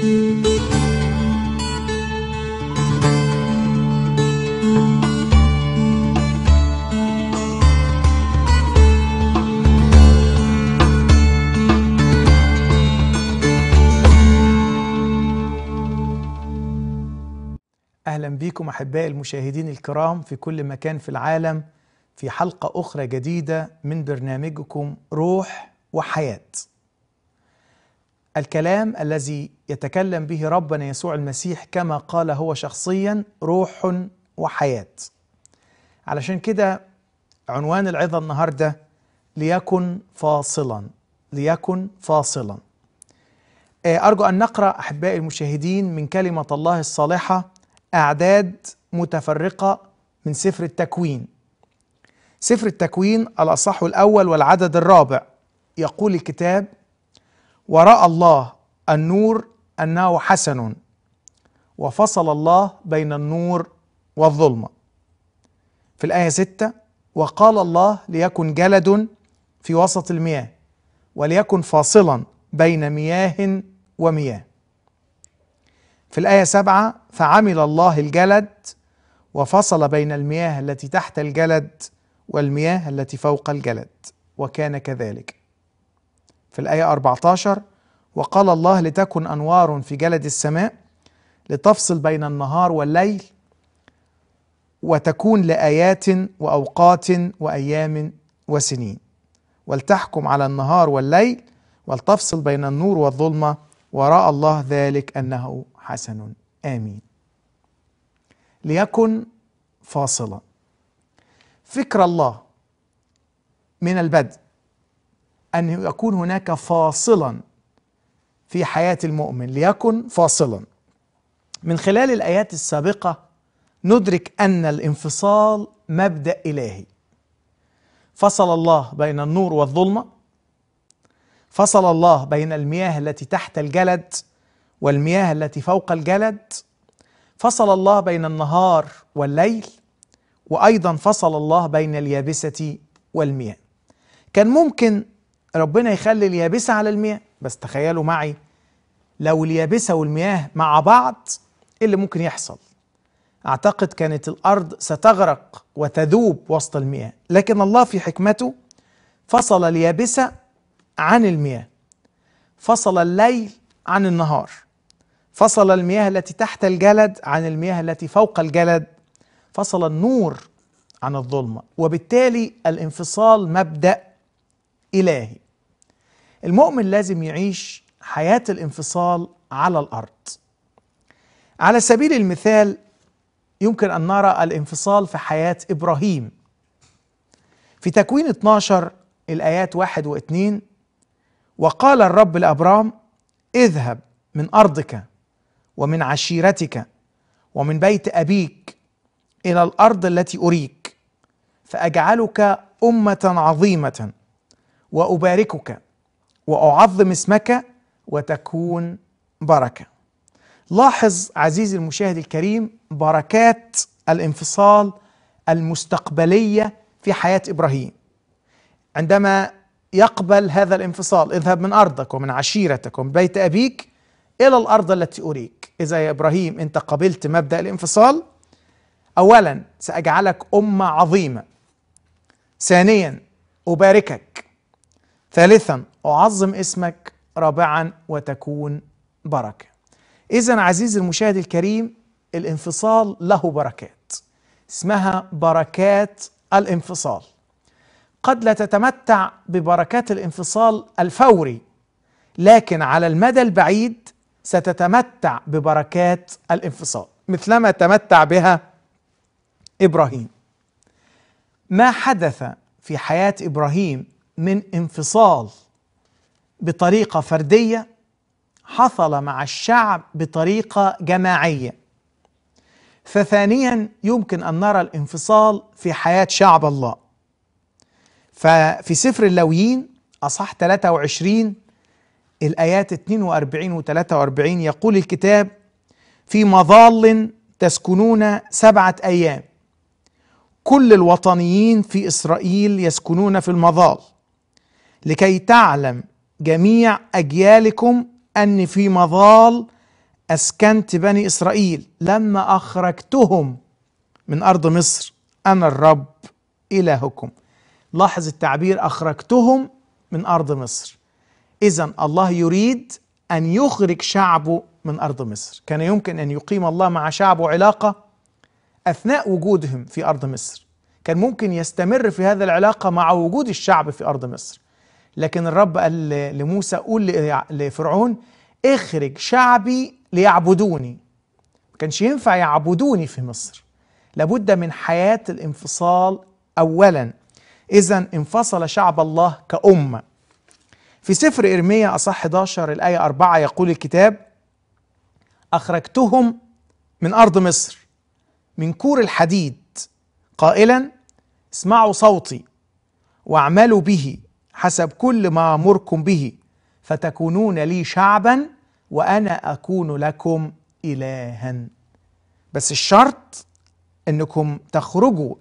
اهلا بكم احبائي المشاهدين الكرام في كل مكان في العالم في حلقه اخرى جديده من برنامجكم روح وحياه الكلام الذي يتكلم به ربنا يسوع المسيح كما قال هو شخصيا روح وحياه علشان كده عنوان العظه النهارده ليكن فاصلا ليكن فاصلا آه، ارجو ان نقرا احبائي المشاهدين من كلمه الله الصالحه اعداد متفرقه من سفر التكوين سفر التكوين الاصح الاول والعدد الرابع يقول الكتاب وراى الله النور انه حسن وفصل الله بين النور والظلمه في الايه 6 وقال الله ليكن جلد في وسط المياه وليكن فاصلا بين مياه ومياه في الآية سبعة فعمل الله الجلد وفصل بين المياه التي تحت الجلد والمياه التي فوق الجلد وكان كذلك في الآية 14 وقال الله لتكن أنوار في جلد السماء لتفصل بين النهار والليل وتكون لآيات وأوقات وأيام وسنين ولتحكم على النهار والليل ولتفصل بين النور والظلمة وراء الله ذلك أنه حسن آمين ليكن فاصلا فكر الله من البدء ان يكون هناك فاصلا في حياه المؤمن ليكن فاصلا من خلال الايات السابقه ندرك ان الانفصال مبدا الهي فصل الله بين النور والظلمه فصل الله بين المياه التي تحت الجلد والمياه التي فوق الجلد فصل الله بين النهار والليل وايضا فصل الله بين اليابسه والمياه كان ممكن ربنا يخلي اليابسة على المياه بس تخيلوا معي لو اليابسة والمياه مع بعض ايه اللي ممكن يحصل اعتقد كانت الارض ستغرق وتذوب وسط المياه لكن الله في حكمته فصل اليابسة عن المياه فصل الليل عن النهار فصل المياه التي تحت الجلد عن المياه التي فوق الجلد فصل النور عن الظلمة وبالتالي الانفصال مبدأ إلهي المؤمن لازم يعيش حياة الانفصال على الأرض على سبيل المثال يمكن أن نرى الانفصال في حياة إبراهيم في تكوين 12 الآيات 1 و2 وقال الرب لأبرام اذهب من أرضك ومن عشيرتك ومن بيت أبيك إلى الأرض التي أريك فأجعلك أمة عظيمة واباركك واعظم اسمك وتكون بركه لاحظ عزيزي المشاهد الكريم بركات الانفصال المستقبليه في حياه ابراهيم عندما يقبل هذا الانفصال اذهب من ارضك ومن عشيرتك ومن بيت ابيك الى الارض التي اريك اذا يا ابراهيم انت قبلت مبدا الانفصال اولا ساجعلك امه عظيمه ثانيا اباركك ثالثا أعظم اسمك رابعا وتكون بركة إذا عزيزي المشاهد الكريم الانفصال له بركات اسمها بركات الانفصال قد لا تتمتع ببركات الانفصال الفوري لكن على المدى البعيد ستتمتع ببركات الانفصال مثلما تمتع بها ابراهيم ما حدث في حياه ابراهيم من انفصال بطريقه فرديه حصل مع الشعب بطريقه جماعيه فثانيا يمكن ان نرى الانفصال في حياه شعب الله ففي سفر اللويين اصح 23 الايات 42 و 43 يقول الكتاب في مظال تسكنون سبعه ايام كل الوطنيين في اسرائيل يسكنون في المظال لكي تعلم جميع اجيالكم اني في مظال اسكنت بني اسرائيل لما اخرجتهم من ارض مصر انا الرب الهكم لاحظ التعبير اخرجتهم من ارض مصر اذا الله يريد ان يخرج شعبه من ارض مصر كان يمكن ان يقيم الله مع شعبه علاقه اثناء وجودهم في ارض مصر كان ممكن يستمر في هذا العلاقه مع وجود الشعب في ارض مصر لكن الرب قال لموسى قول لفرعون اخرج شعبي ليعبدوني ما كانش ينفع يعبدوني في مصر لابد من حياة الانفصال أولا إذا انفصل شعب الله كأمة في سفر إرمية أصح 11 الآية 4 يقول الكتاب أخرجتهم من أرض مصر من كور الحديد قائلا اسمعوا صوتي واعملوا به حسب كل ما امركم به فتكونون لي شعبا وانا اكون لكم الها بس الشرط انكم تخرجوا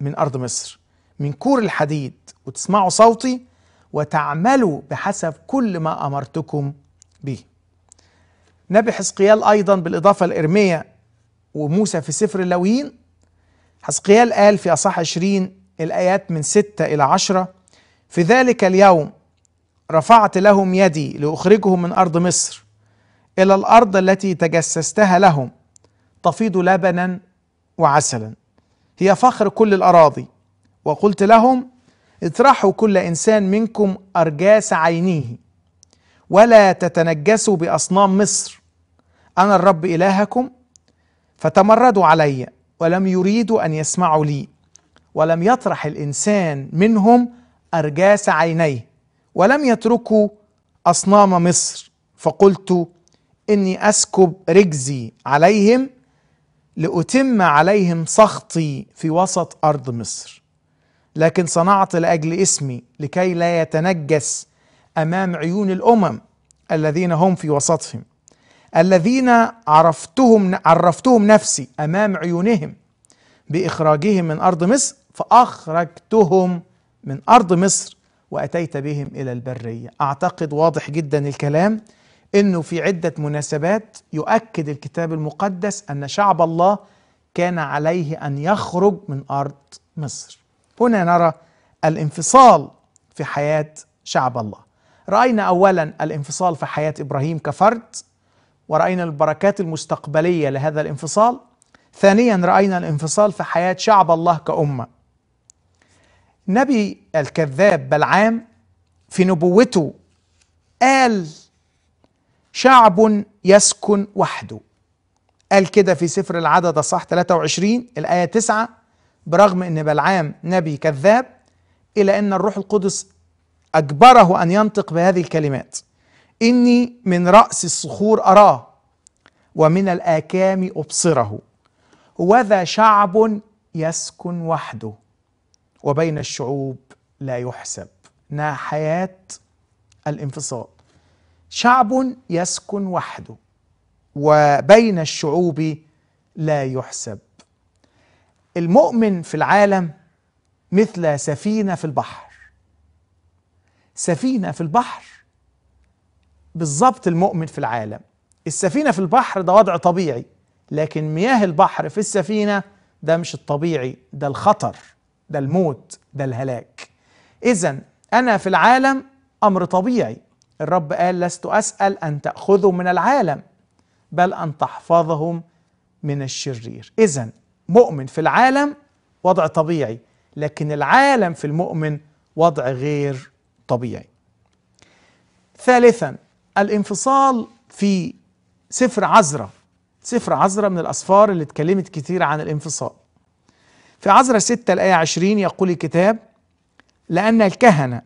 من ارض مصر من كور الحديد وتسمعوا صوتي وتعملوا بحسب كل ما امرتكم به نبي حزقيال ايضا بالاضافه لارميا وموسى في سفر اللاويين حزقيال قال في اصح 20 الايات من 6 الى 10 في ذلك اليوم رفعت لهم يدي لاخرجهم من ارض مصر الى الارض التي تجسستها لهم تفيض لبنا وعسلا هي فخر كل الاراضي وقلت لهم اطرحوا كل انسان منكم ارجاس عينيه ولا تتنجسوا باصنام مصر انا الرب الهكم فتمردوا علي ولم يريدوا ان يسمعوا لي ولم يطرح الانسان منهم أرجاس عينيه ولم يتركوا أصنام مصر فقلت إني أسكب رجزي عليهم لأتم عليهم سخطي في وسط أرض مصر لكن صنعت لأجل اسمي لكي لا يتنجس أمام عيون الأمم الذين هم في وسطهم الذين عرفتهم عرفتهم نفسي أمام عيونهم بإخراجهم من أرض مصر فأخرجتهم من أرض مصر وأتيت بهم إلى البرية أعتقد واضح جدا الكلام أنه في عدة مناسبات يؤكد الكتاب المقدس أن شعب الله كان عليه أن يخرج من أرض مصر هنا نرى الانفصال في حياة شعب الله رأينا أولا الانفصال في حياة إبراهيم كفرد ورأينا البركات المستقبلية لهذا الانفصال ثانيا رأينا الانفصال في حياة شعب الله كأمة نبي الكذاب بلعام في نبوته قال شعب يسكن وحده قال كده في سفر العدد صح 23 الآية 9 برغم أن بلعام نبي كذاب إلا أن الروح القدس أجبره أن ينطق بهذه الكلمات إني من رأس الصخور أراه ومن الآكام أبصره وذا شعب يسكن وحده وبين الشعوب لا يحسب ناحيات الانفصال شعب يسكن وحده وبين الشعوب لا يحسب المؤمن في العالم مثل سفينه في البحر سفينه في البحر بالظبط المؤمن في العالم السفينه في البحر ده وضع طبيعي لكن مياه البحر في السفينه ده مش الطبيعي ده الخطر ده الموت ده الهلاك إذا أنا في العالم أمر طبيعي الرب قال لست أسأل أن تاخذوا من العالم بل أن تحفظهم من الشرير إذا مؤمن في العالم وضع طبيعي لكن العالم في المؤمن وضع غير طبيعي ثالثا الانفصال في سفر عزرة سفر عزرة من الأسفار اللي اتكلمت كثير عن الانفصال في عزرة 6 الآية 20 يقول الكتاب لأن الكهنة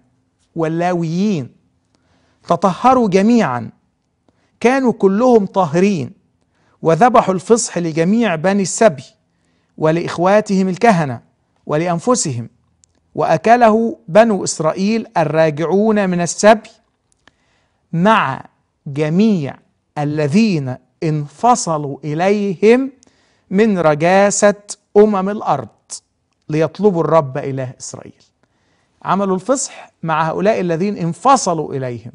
واللاويين تطهروا جميعا كانوا كلهم طاهرين وذبحوا الفصح لجميع بني السبي ولإخواتهم الكهنة ولأنفسهم وأكله بنو إسرائيل الراجعون من السبي مع جميع الذين انفصلوا إليهم من رجاسة أمم الأرض ليطلبوا الرب إله إسرائيل عملوا الفصح مع هؤلاء الذين انفصلوا إليهم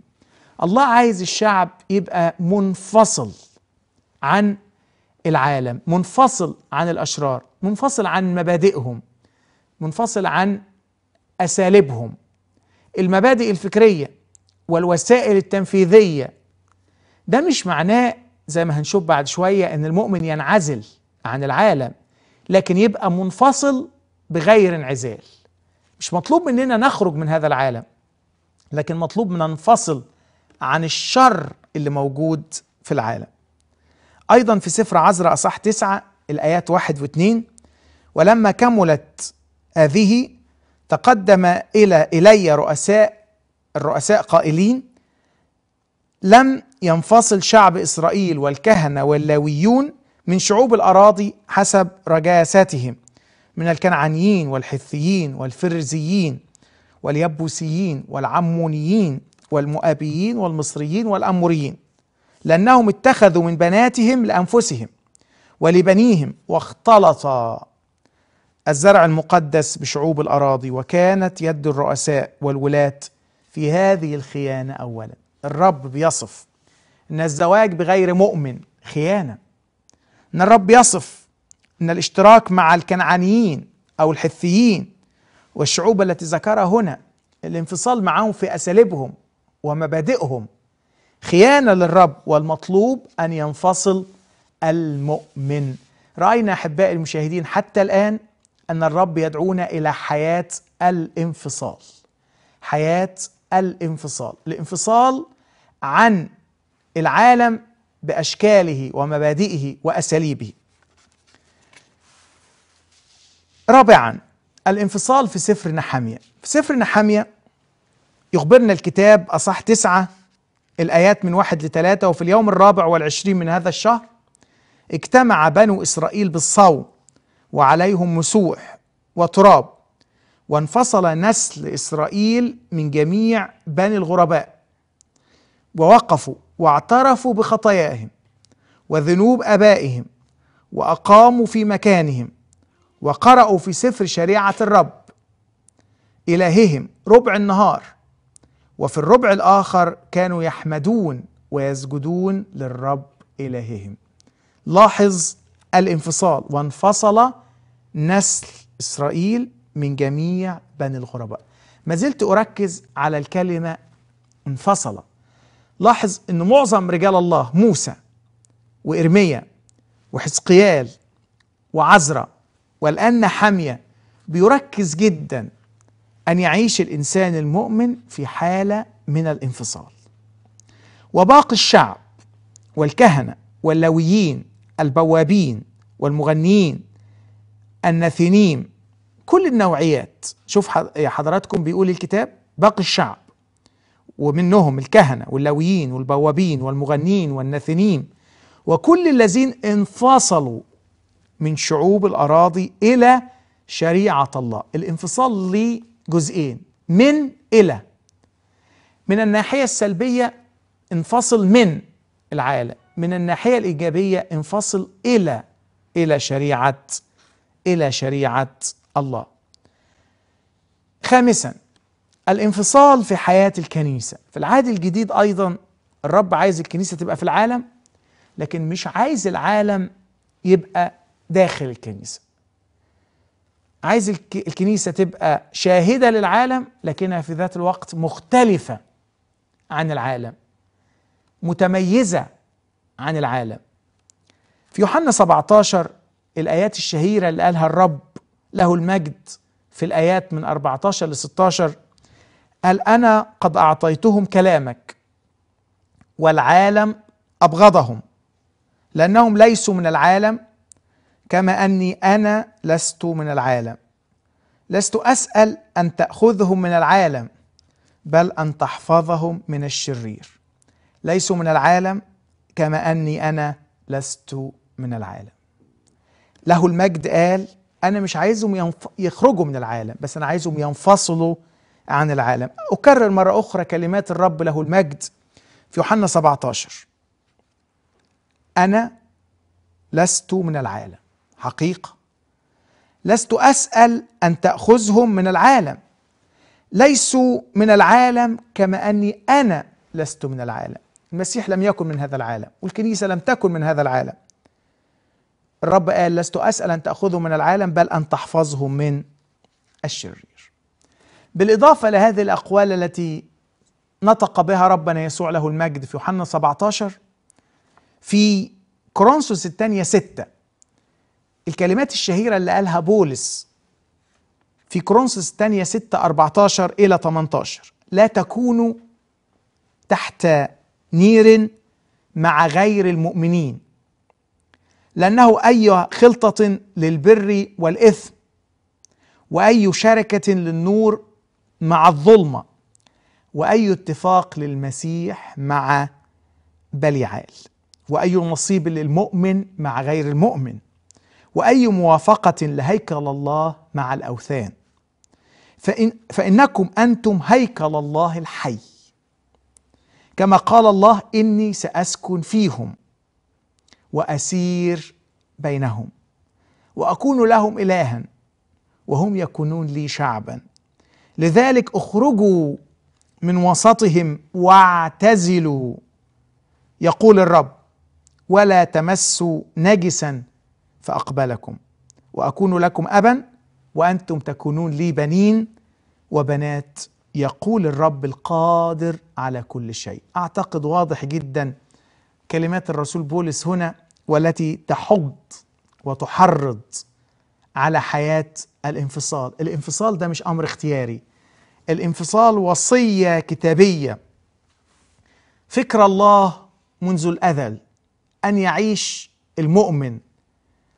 الله عايز الشعب يبقى منفصل عن العالم منفصل عن الأشرار منفصل عن مبادئهم منفصل عن أساليبهم المبادئ الفكرية والوسائل التنفيذية ده مش معناه زي ما هنشوف بعد شوية أن المؤمن ينعزل عن العالم لكن يبقى منفصل بغير انعزال مش مطلوب مننا نخرج من هذا العالم لكن مطلوب من ننفصل عن الشر اللي موجود في العالم أيضا في سفر عزرا أصح تسعة الآيات واحد واثنين ولما كملت هذه تقدم إلى إلي رؤساء الرؤساء قائلين لم ينفصل شعب إسرائيل والكهنة واللاويون من شعوب الأراضي حسب رجاستهم من الكنعانيين والحثيين والفرزيين واليبوسيين والعمونيين والمؤابيين والمصريين والأموريين لأنهم اتخذوا من بناتهم لأنفسهم ولبنيهم واختلط الزرع المقدس بشعوب الأراضي وكانت يد الرؤساء والولاة في هذه الخيانة أولا الرب بيصف أن الزواج بغير مؤمن خيانة أن الرب يصف ان الاشتراك مع الكنعانيين أو الحثيين والشعوب التي ذكرها هنا الانفصال معهم في أساليبهم ومبادئهم خيانة للرب والمطلوب أن ينفصل المؤمن رأينا أحبائي المشاهدين حتى الآن أن الرب يدعونا إلى حياة الانفصال حياة الانفصال الانفصال عن العالم بأشكاله ومبادئه وأساليبه رابعا الانفصال في سفر نحمية في سفر نحمية يخبرنا الكتاب أصح تسعة الآيات من واحد لثلاثة وفي اليوم الرابع والعشرين من هذا الشهر اجتمع بنو إسرائيل بالصوم وعليهم مسوح وتراب وانفصل نسل إسرائيل من جميع بني الغرباء ووقفوا واعترفوا بخطاياهم وذنوب أبائهم وأقاموا في مكانهم وقرأوا في سفر شريعة الرب إلههم ربع النهار وفي الربع الآخر كانوا يحمدون ويسجدون للرب إلههم لاحظ الانفصال وانفصل نسل إسرائيل من جميع بني الغرباء ما زلت أركز على الكلمة انفصل لاحظ أن معظم رجال الله موسى وإرميا وحزقيال وعزرة والآن حامية بيركز جدا أن يعيش الإنسان المؤمن في حالة من الانفصال وباقي الشعب والكهنة واللويين البوابين والمغنيين النثنين كل النوعيات شوف حضراتكم بيقول الكتاب باقي الشعب ومنهم الكهنة واللويين والبوابين والمغنين والنثنين وكل الذين انفصلوا من شعوب الأراضي إلى شريعة الله الانفصال ليه جزئين من إلى من الناحية السلبية انفصل من العالم من الناحية الإيجابية انفصل إلى إلى شريعة إلى شريعة الله خامسا الانفصال في حياة الكنيسة في العهد الجديد أيضا الرب عايز الكنيسة تبقى في العالم لكن مش عايز العالم يبقى داخل الكنيسة عايز الكنيسة تبقى شاهدة للعالم لكنها في ذات الوقت مختلفة عن العالم متميزة عن العالم في يوحنا 17 الآيات الشهيرة اللي قالها الرب له المجد في الآيات من 14 ل 16 قال أنا قد أعطيتهم كلامك والعالم أبغضهم لأنهم ليسوا من العالم كما اني انا لست من العالم لست اسال ان تاخذهم من العالم بل ان تحفظهم من الشرير ليسوا من العالم كما اني انا لست من العالم له المجد قال انا مش عايزهم ينف... يخرجوا من العالم بس انا عايزهم ينفصلوا عن العالم اكرر مره اخرى كلمات الرب له المجد في يوحنا 17 انا لست من العالم حقيقه لست اسال ان تاخذهم من العالم ليسوا من العالم كما اني انا لست من العالم المسيح لم يكن من هذا العالم والكنيسه لم تكن من هذا العالم الرب قال لست اسال ان تاخذهم من العالم بل ان تحفظهم من الشرير بالاضافه لهذه الاقوال التي نطق بها ربنا يسوع له المجد في يوحنا 17 في كورنثوس الثانيه 6 الكلمات الشهيرة اللي قالها بولس في كرونسس الثانية 6 14 إلى 18 لا تكونوا تحت نير مع غير المؤمنين لأنه أي خلطة للبر والإثم وأي شركة للنور مع الظلمة وأي اتفاق للمسيح مع بليعال وأي نصيب للمؤمن مع غير المؤمن واي موافقه لهيكل الله مع الاوثان فإن فانكم انتم هيكل الله الحي كما قال الله اني ساسكن فيهم واسير بينهم واكون لهم الها وهم يكونون لي شعبا لذلك اخرجوا من وسطهم واعتزلوا يقول الرب ولا تمسوا نجسا فأقبلكم وأكون لكم أبا وأنتم تكونون لي بنين وبنات يقول الرب القادر على كل شيء أعتقد واضح جدا كلمات الرسول بولس هنا والتي تحض وتحرض على حياة الانفصال الانفصال ده مش أمر اختياري الانفصال وصية كتابية فكر الله منذ الأذل أن يعيش المؤمن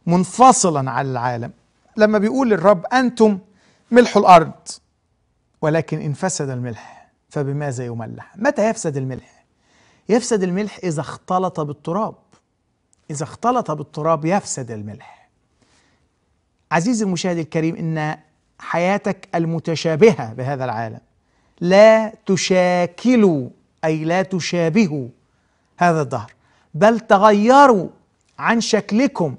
منفصلا عن العالم لما بيقول الرب أنتم ملح الأرض ولكن إن فسد الملح فبماذا يملح متى يفسد الملح يفسد الملح إذا اختلط بالتراب إذا اختلط بالتراب يفسد الملح عزيزي المشاهد الكريم إن حياتك المتشابهة بهذا العالم لا تشاكلوا أي لا تشابهوا هذا الدهر بل تغيروا عن شكلكم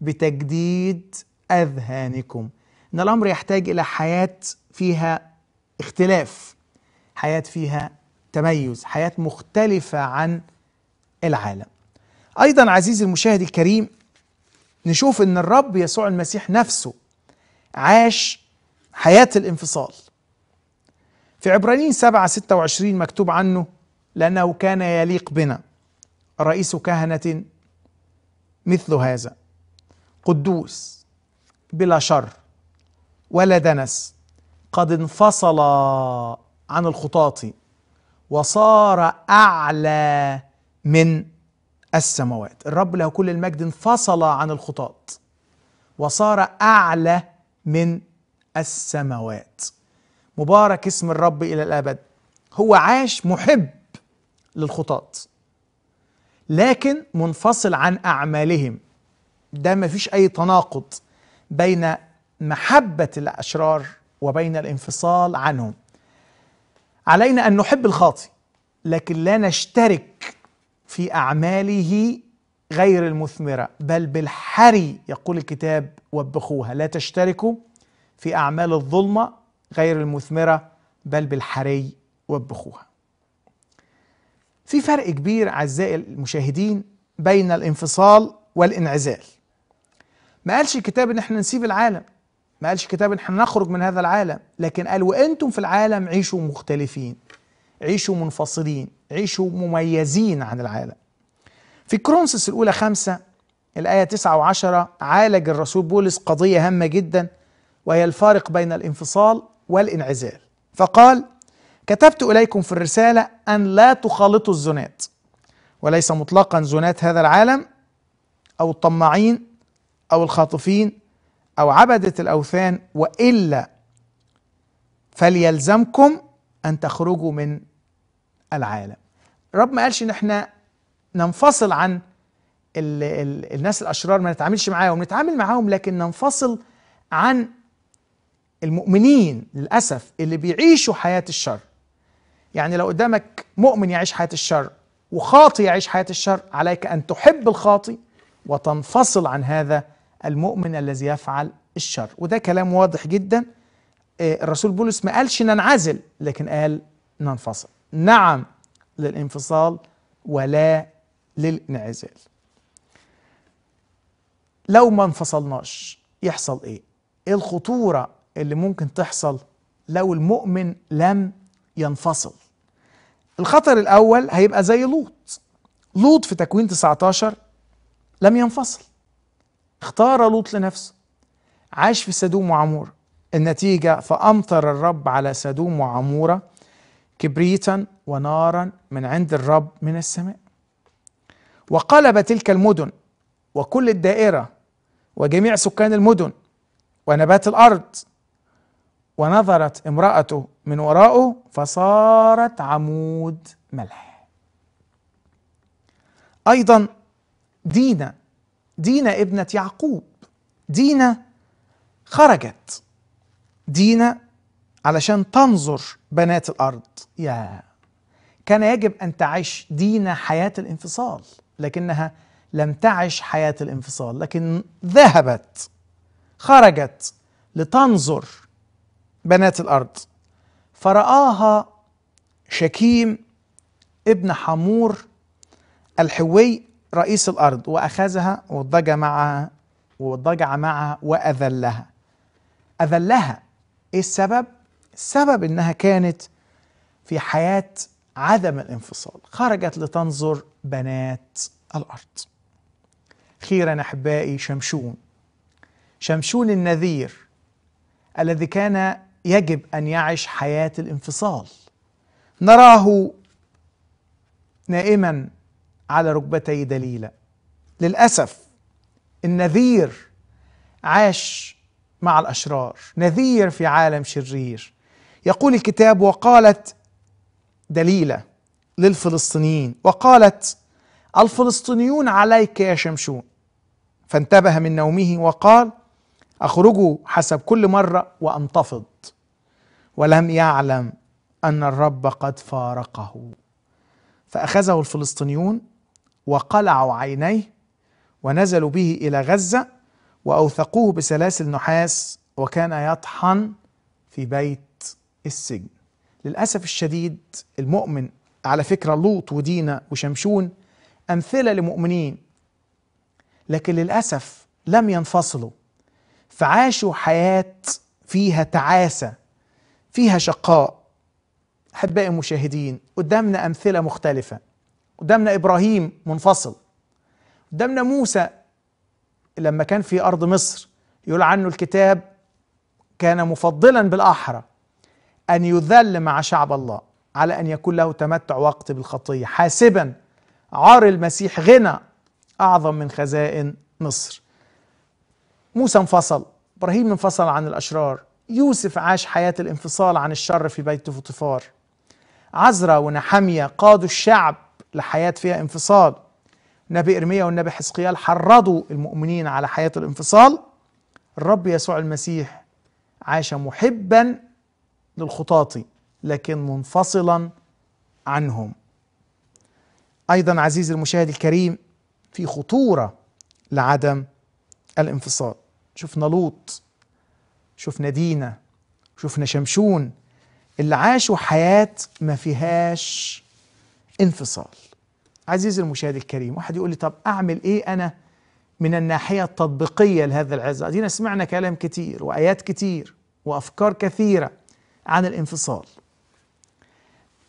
بتجديد اذهانكم ان الامر يحتاج الى حياه فيها اختلاف حياه فيها تميز حياه مختلفه عن العالم ايضا عزيزي المشاهد الكريم نشوف ان الرب يسوع المسيح نفسه عاش حياه الانفصال في عبرانيين 7 26 مكتوب عنه لأنه كان يليق بنا رئيس كهنة مثل هذا قدوس بلا شر ولا دنس قد انفصل عن الخطاط وصار أعلى من السماوات الرب له كل المجد انفصل عن الخطاط وصار أعلى من السماوات مبارك اسم الرب إلى الأبد هو عاش محب للخطاط لكن منفصل عن أعمالهم ده ما فيش أي تناقض بين محبة الأشرار وبين الانفصال عنهم علينا أن نحب الخاطئ لكن لا نشترك في أعماله غير المثمرة بل بالحري يقول الكتاب وبخوها لا تشتركوا في أعمال الظلمة غير المثمرة بل بالحري وبخوها في فرق كبير أعزائي المشاهدين بين الانفصال والانعزال ما قالش الكتاب ان احنا نسيب العالم ما قالش الكتاب ان احنا نخرج من هذا العالم لكن قال وانتم في العالم عيشوا مختلفين عيشوا منفصلين عيشوا مميزين عن العالم في كرونسس الاولى خمسة الايه 9 وعشرة عالج الرسول بولس قضيه هامه جدا وهي الفارق بين الانفصال والانعزال فقال كتبت اليكم في الرساله ان لا تخالطوا الزنات وليس مطلقا زنات هذا العالم او الطماعين او الخاطفين او عبده الاوثان والا فليلزمكم ان تخرجوا من العالم رب ما قالش ان احنا ننفصل عن الـ الـ الناس الاشرار ما نتعاملش معاهم نتعامل معاهم لكن ننفصل عن المؤمنين للاسف اللي بيعيشوا حياه الشر يعني لو قدامك مؤمن يعيش حياه الشر وخاطي يعيش حياه الشر عليك ان تحب الخاطي وتنفصل عن هذا المؤمن الذي يفعل الشر وده كلام واضح جدا آه، الرسول بولس ما قالش ننعزل لكن قال ننفصل نعم للانفصال ولا للانعزال لو ما انفصلناش يحصل ايه ايه الخطورة اللي ممكن تحصل لو المؤمن لم ينفصل الخطر الأول هيبقى زي لوط لوط في تكوين 19 لم ينفصل اختار لوط لنفسه عاش في سدوم وعمور النتيجة فأمطر الرب على سدوم وعمورة كبريتا ونارا من عند الرب من السماء وقلب تلك المدن وكل الدائرة وجميع سكان المدن ونبات الأرض ونظرت امرأته من وراءه فصارت عمود ملح أيضا دينا دينا ابنة يعقوب دينا خرجت دينا علشان تنظر بنات الأرض يا كان يجب أن تعيش دينا حياة الانفصال لكنها لم تعش حياة الانفصال لكن ذهبت خرجت لتنظر بنات الأرض فرآها شكيم ابن حمور الحوي رئيس الأرض وأخذها وضجع معها وضجع معها وأذلها أذلها إيه السبب؟ السبب إنها كانت في حياة عدم الانفصال خرجت لتنظر بنات الأرض خيرا أحبائي شمشون شمشون النذير الذي كان يجب أن يعيش حياة الانفصال نراه نائما على ركبتي دليلا للاسف النذير عاش مع الاشرار نذير في عالم شرير يقول الكتاب وقالت دليله للفلسطينيين وقالت الفلسطينيون عليك يا شمشون فانتبه من نومه وقال اخرجوا حسب كل مره وانتفض ولم يعلم ان الرب قد فارقه فاخذه الفلسطينيون وقلعوا عينيه ونزلوا به الى غزه واوثقوه بسلاسل نحاس وكان يطحن في بيت السجن للاسف الشديد المؤمن على فكره لوط ودينا وشمشون امثله لمؤمنين لكن للاسف لم ينفصلوا فعاشوا حياه فيها تعاسه فيها شقاء احبائي المشاهدين قدامنا امثله مختلفه قدامنا ابراهيم منفصل قدامنا موسى لما كان في ارض مصر يقول عنه الكتاب كان مفضلا بالاحرى ان يذل مع شعب الله على ان يكون له تمتع وقت بالخطيه حاسبا عار المسيح غنى اعظم من خزائن مصر موسى انفصل ابراهيم انفصل عن الاشرار يوسف عاش حياه الانفصال عن الشر في بيت فطفار عزرا ونحميه قادوا الشعب لحياة فيها انفصال نبي إرميا والنبي حزقيال حرضوا المؤمنين على حياة الانفصال الرب يسوع المسيح عاش محبا للخطاة لكن منفصلا عنهم أيضا عزيزي المشاهد الكريم في خطورة لعدم الانفصال شفنا لوط شفنا دينا شفنا شمشون اللي عاشوا حياة ما فيهاش انفصال عزيزي المشاهد الكريم واحد يقول لي طب أعمل إيه أنا من الناحية التطبيقية لهذا العظة دينا سمعنا كلام كتير وآيات كتير وأفكار كثيرة عن الانفصال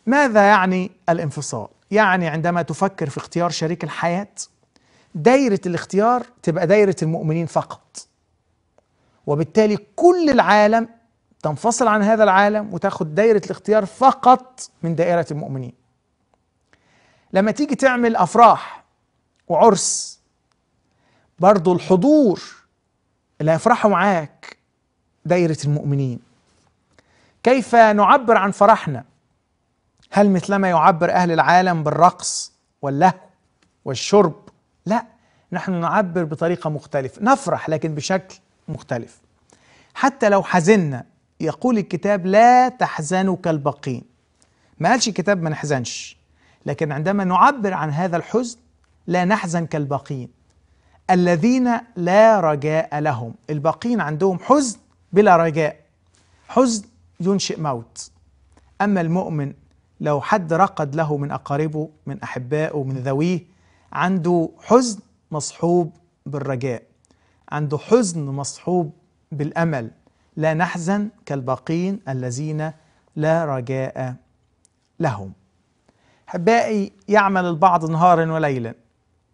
ماذا يعني الانفصال؟ يعني عندما تفكر في اختيار شريك الحياة دايرة الاختيار تبقى دايرة المؤمنين فقط وبالتالي كل العالم تنفصل عن هذا العالم وتاخد دايرة الاختيار فقط من دائرة المؤمنين لما تيجي تعمل افراح وعرس برضو الحضور اللي هيفرحوا معاك دايرة المؤمنين كيف نعبر عن فرحنا هل مثلما يعبر أهل العالم بالرقص واللهو والشرب لا نحن نعبر بطريقة مختلفة نفرح لكن بشكل مختلف حتى لو حزنا يقول الكتاب لا تحزنوا كالباقين ما قالش الكتاب ما نحزنش لكن عندما نعبر عن هذا الحزن لا نحزن كالباقين الذين لا رجاء لهم الباقين عندهم حزن بلا رجاء حزن ينشئ موت أما المؤمن لو حد رقد له من أقاربه من أحبائه من ذويه عنده حزن مصحوب بالرجاء عنده حزن مصحوب بالأمل لا نحزن كالباقين الذين لا رجاء لهم باقي يعمل البعض نهارا وليلا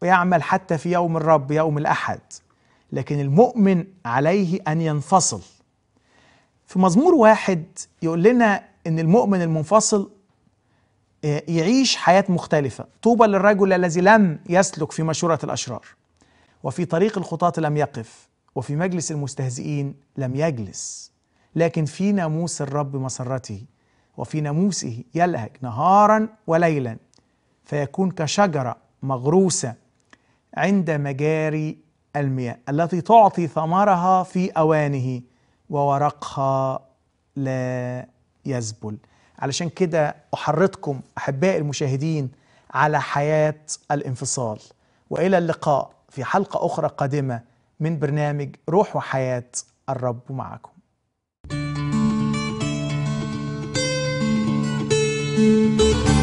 ويعمل حتى في يوم الرب يوم الأحد لكن المؤمن عليه أن ينفصل في مزمور واحد يقول لنا أن المؤمن المنفصل آه، يعيش حياة مختلفة طوبى للرجل الذي لم يسلك في مشورة الأشرار وفي طريق الخطاة لم يقف وفي مجلس المستهزئين لم يجلس لكن في ناموس الرب مسرته وفي ناموسه يلهج نهارا وليلا فيكون كشجره مغروسه عند مجاري المياه التي تعطي ثمرها في اوانه وورقها لا يذبل علشان كده احرضكم احبائي المشاهدين على حياه الانفصال والى اللقاء في حلقه اخرى قادمه من برنامج روح وحياه الرب معكم Música